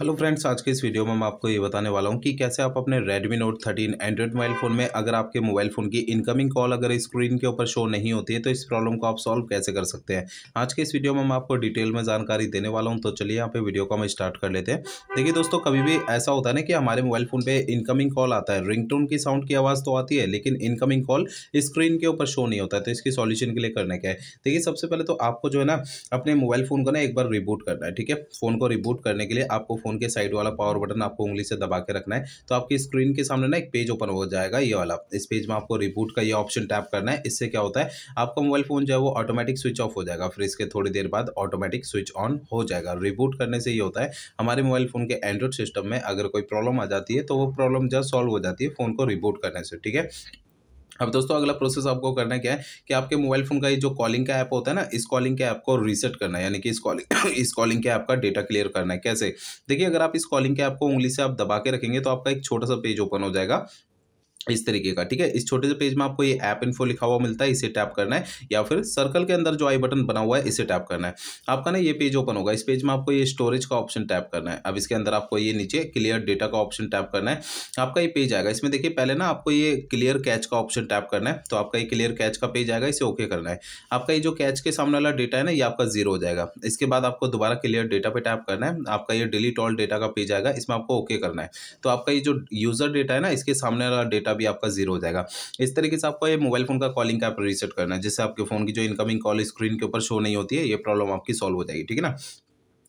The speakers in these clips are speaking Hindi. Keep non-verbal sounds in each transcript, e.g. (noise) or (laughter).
हेलो फ्रेंड्स आज के इस वीडियो में मैं आपको ये बताने वाला हूँ कि कैसे आप अपने Redmi Note 13 Android mobile phone में अगर आपके मोबाइल फ़ोन की इनकमिंग कॉल अगर स्क्रीन के ऊपर शो नहीं होती है तो इस प्रॉब्लम को आप सॉल्व कैसे कर सकते हैं आज के इस वीडियो में मैं आपको डिटेल में जानकारी देने वाला हूँ तो चलिए यहाँ पे वीडियो को हम स्टार्ट कर लेते हैं देखिए दोस्तों कभी भी ऐसा होता है ना कि हमारे मोबाइल फ़ोन पर इनकमिंग कॉल आता है रिंग की साउंड की आवाज़ तो आती है लेकिन इनकमिंग कॉल स्क्रीन के ऊपर शो नहीं होता है तो इसकी सॉल्यूशन के लिए करने का है देखिए सबसे पहले तो आपको जो है ना अपने मोबाइल फ़ोन को ना एक बार रिबूट करना है ठीक है फ़ोन को रिबूट करने के लिए आपको फ़ोन के साइड वाला पावर बटन आपको उंगली से दबा के रखना है तो आपकी स्क्रीन के सामने ना एक पेज ओपन हो जाएगा ये वाला इस पेज में आपको रिबूट का ये ऑप्शन टैप करना है इससे क्या होता है आपका मोबाइल फ़ोन जो है वो ऑटोमेटिक स्विच ऑफ हो जाएगा फिर इसके थोड़ी देर बाद ऑटोमेटिक स्विच ऑन हो जाएगा रिबूट करने से ये होता है हमारे मोबाइल फ़ोन के एंड्रॉइड सिस्टम में अगर कोई प्रॉब्लम आ जाती है तो वो प्रॉब्लम जो सॉल्व हो जाती है फ़ोन को रिबूट करने से ठीक है अब दोस्तों अगला प्रोसेस आपको करना क्या है कि आपके मोबाइल फ़ोन का ये जो कॉलिंग का ऐप होता है ना इस कॉलिंग के ऐप को रीसेट करना है यानी कि इस कॉलिंग (coughs) इस कॉलिंग के ऐप का डेटा क्लियर करना है कैसे देखिए अगर आप इस कॉलिंग के ऐप को उंगली से आप दबा के रखेंगे तो आपका एक छोटा सा पेज ओपन हो जाएगा इस तरीके का ठीक है इस छोटे से पेज में आपको ये ऐप इन्फो लिखा हुआ मिलता है इसे टैप करना है या फिर सर्कल के अंदर जो आई बटन बना हुआ है इसे टैप करना है आपका ना ये पेज ओपन होगा इस पेज में आपको ये स्टोरेज का ऑप्शन टैप करना है अब इसके अंदर आपको ये नीचे क्लियर डेटा का ऑप्शन टैप करना है आपका ये पेज आएगा इसमें देखिए पहले ना आपको ये क्लियर कैच का ऑप्शन टैप करना है तो आपका ये क्लियर कैच का पेज आएगा इसे ओके करना है आपका ये जो कैच के सामने वाला डेटा है ना ये आपका जीरो हो जाएगा इसके बाद आपको दोबारा क्लियर डेटा पे टैप करना है आपका ये डिलीट ऑल डेटा का पेज आएगा इसमें आपको ओके करना है तो आपका ये जो यूजर डेटा है ना इसके सामने वाला डेटा भी आपका जीरो हो जाएगा इस तरीके से आपको ये मोबाइल फोन का कॉलिंग का रिसेट करना है जिससे आपके फोन की जो इनकमिंग कॉल स्क्रीन के ऊपर शो नहीं होती है ये प्रॉब्लम आपकी सॉल्व हो जाएगी ठीक है ना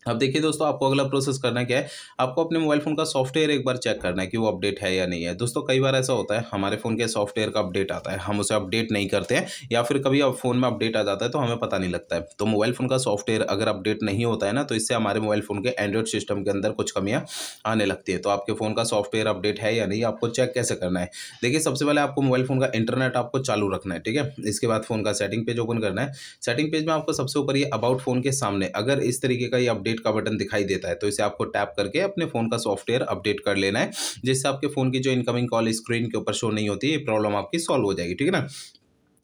अब देखिए दोस्तों आपको अगला प्रोसेस करना क्या है आपको अपने मोबाइल फ़ोन का सॉफ्टवेयर एक बार चेक करना है कि वो अपडेट है या नहीं है दोस्तों कई बार ऐसा होता है हमारे फ़ोन के सॉफ्टवेयर का अपडेट आता है हम उसे अपडेट नहीं करते हैं या फिर कभी अब फ़ोन में अपडेट आ जाता है तो हमें पता नहीं लगता है तो मोबाइल फ़ोन का सॉफ्टवेयर अगर अपडेट नहीं होता है ना तो इससे हमारे मोबाइल फ़ोन के एंड्रॉइड सिस्टम के अंदर कुछ कमियाँ आने लगती है तो आपके फ़ोन का सॉफ्टवेयर अपडेट है या नहीं आपको चेक कैसे करना है देखिए सबसे पहले आपको मोबाइल फ़ोन का इंटरनेट आपको चालू रखना है ठीक है इसके बाद फ़ोन का सेटिंग पेज ओपन करना है सेटिंग पेज में आपको सबसे ऊपर ये अबाउट फ़ोन के सामने अगर इस तरीके का ये अपडेट अपडेट का बटन दिखाई देता है तो इसे आपको टैप करके अपने फ़ोन का सॉफ्टवेयर अपडेट कर लेना है जिससे आपके फ़ोन की जो इनकमिंग कॉल स्क्रीन के ऊपर शो नहीं होती ये प्रॉब्लम आपकी सॉल्व हो जाएगी ठीक है ना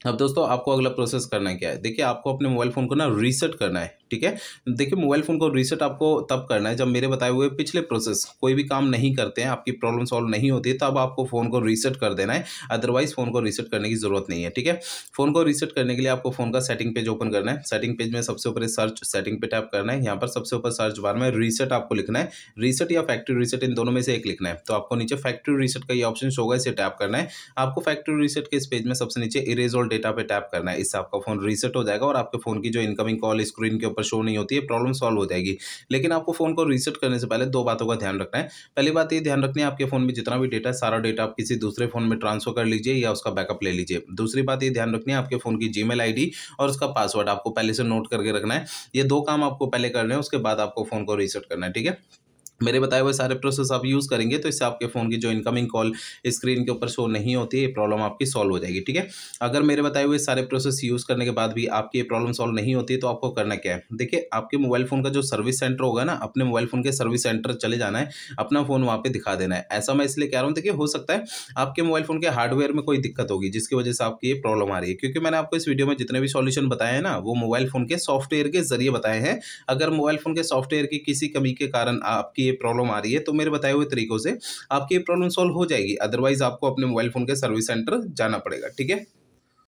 अब दोस्तों आपको अगला प्रोसेस करना क्या है देखिए आपको अपने मोबाइल फ़ोन को ना रीसेट करना है ठीक है देखिए मोबाइल फ़ोन को रीसेट आपको तब करना है जब मेरे बताए हुए पिछले प्रोसेस कोई भी काम नहीं करते हैं आपकी प्रॉब्लम सॉल्व नहीं होती तब आपको फ़ोन को रीसेट कर देना है अदरवाइज़ फ़ोन को रीसेट करने की ज़रूरत नहीं है ठीक है फ़ोन को रीसेट करने के लिए आपको फ़ोन का सेटिंग पेज ओपन करना है सेटिंग पेज में सबसे ऊपर सर्च सेटिंग पे टैप करना है यहाँ पर सबसे ऊपर सर्च बार में रीसेट आपको लिखना है रीसेट या फैक्ट्री रीसेट इन दोनों में से एक लिखना है तो आपको नीचे फैक्ट्री रीसेट का ये ऑप्शन होगा इसे टैप करना है आपको फैक्ट्री रीसेट के इस पेज में सबसे नीचे इरेजोल डेटा पे टैप करना है इससे आपका फ़ोन रीसेट हो जाएगा और आपके फ़ोन की जो इनकमिंग कॉल स्क्रीन के ऊपर शो नहीं होती है प्रॉब्लम सॉल्व हो जाएगी लेकिन आपको फ़ोन को रीसेट करने से पहले दो बातों का ध्यान रखना है पहली बात ये ध्यान रखनी है आपके फ़ोन में जितना भी डेटा है सारा डेटा आप किसी दूसरे फ़ोन में ट्रांसफर कर लीजिए या उसका बैकअप ले लीजिए दूसरी बात ये ध्यान रखनी है आपके फ़ोन की जी मेल और उसका पासवर्ड आपको पहले से नोट करके रखना है ये दो काम आपको पहले करने हैं उसके बाद आपको फ़ोन को रीसेट करना है ठीक है मेरे बताए हुए सारे प्रोसेस आप यूज़ करेंगे तो इससे आपके फ़ोन की जो इनकमिंग कॉल स्क्रीन के ऊपर शो नहीं होती ये प्रॉब्लम आपकी सॉल्व हो जाएगी ठीक है अगर मेरे बताए हुए सारे प्रोसेस यूज़ करने के बाद भी आपकी ये प्रॉब्लम सॉल्व नहीं होती तो आपको करना क्या है देखिए आपके मोबाइल फ़ोन का जो सर्विस सेंटर होगा ना अपने मोबाइल फ़ोन के सर्विस सेंटर चले जाना है अपना फ़ोन वहाँ पर दिखा देना है ऐसा मैं इसलिए कह रहा हूँ देखिए हो सकता है आपके मोबाइल फ़ोन के हार्डवेयर में कोई दिक्कत होगी जिसकी वजह से आपकी ये प्रॉब्लम आ रही है क्योंकि मैंने आपको इस वीडियो में जितने भी सॉल्यूशन बताए हैं ना वो मोबाइल फ़ोन के सॉफ्टवेयर के जरिए बताए हैं अगर मोबाइल फ़ोन के सॉफ्टवेयर की किसी कमी के कारण आपकी ये प्रॉब्लम आ रही है तो मेरे बताए हुए तरीकों से आपकी ये प्रॉब्लम सॉल्व हो जाएगी अदरवाइज आपको अपने मोबाइल फ़ोन के सर्विस सेंटर जाना पड़ेगा ठीक है